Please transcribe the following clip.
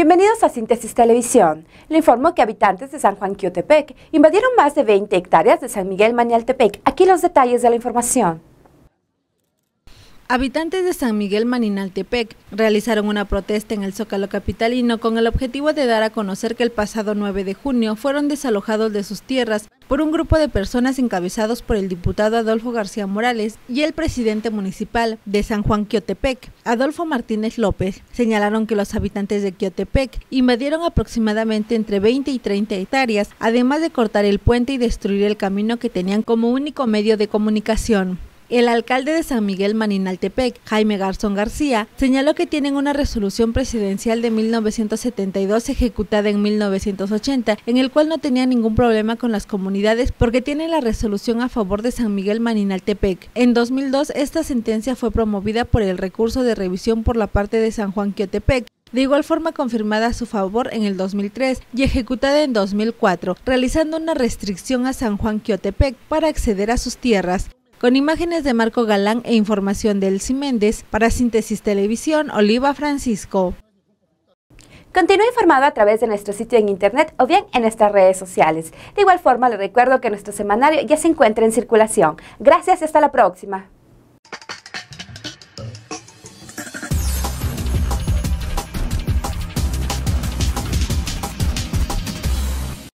Bienvenidos a Síntesis Televisión. Le informo que habitantes de San Juan Quiotepec invadieron más de 20 hectáreas de San Miguel maninaltepec Aquí los detalles de la información. Habitantes de San Miguel Maninaltepec realizaron una protesta en el Zócalo Capitalino con el objetivo de dar a conocer que el pasado 9 de junio fueron desalojados de sus tierras por un grupo de personas encabezados por el diputado Adolfo García Morales y el presidente municipal de San Juan Quiotepec, Adolfo Martínez López, señalaron que los habitantes de Quiotepec invadieron aproximadamente entre 20 y 30 hectáreas, además de cortar el puente y destruir el camino que tenían como único medio de comunicación. El alcalde de San Miguel Maninaltepec, Jaime Garzón García, señaló que tienen una resolución presidencial de 1972 ejecutada en 1980, en el cual no tenía ningún problema con las comunidades porque tienen la resolución a favor de San Miguel Maninaltepec. En 2002, esta sentencia fue promovida por el recurso de revisión por la parte de San Juan Quiotepec, de igual forma confirmada a su favor en el 2003 y ejecutada en 2004, realizando una restricción a San Juan Quiotepec para acceder a sus tierras. Con imágenes de Marco Galán e información de Elsie Méndez, para Síntesis Televisión, Oliva Francisco. Continúe informado a través de nuestro sitio en internet o bien en nuestras redes sociales. De igual forma, le recuerdo que nuestro semanario ya se encuentra en circulación. Gracias y hasta la próxima.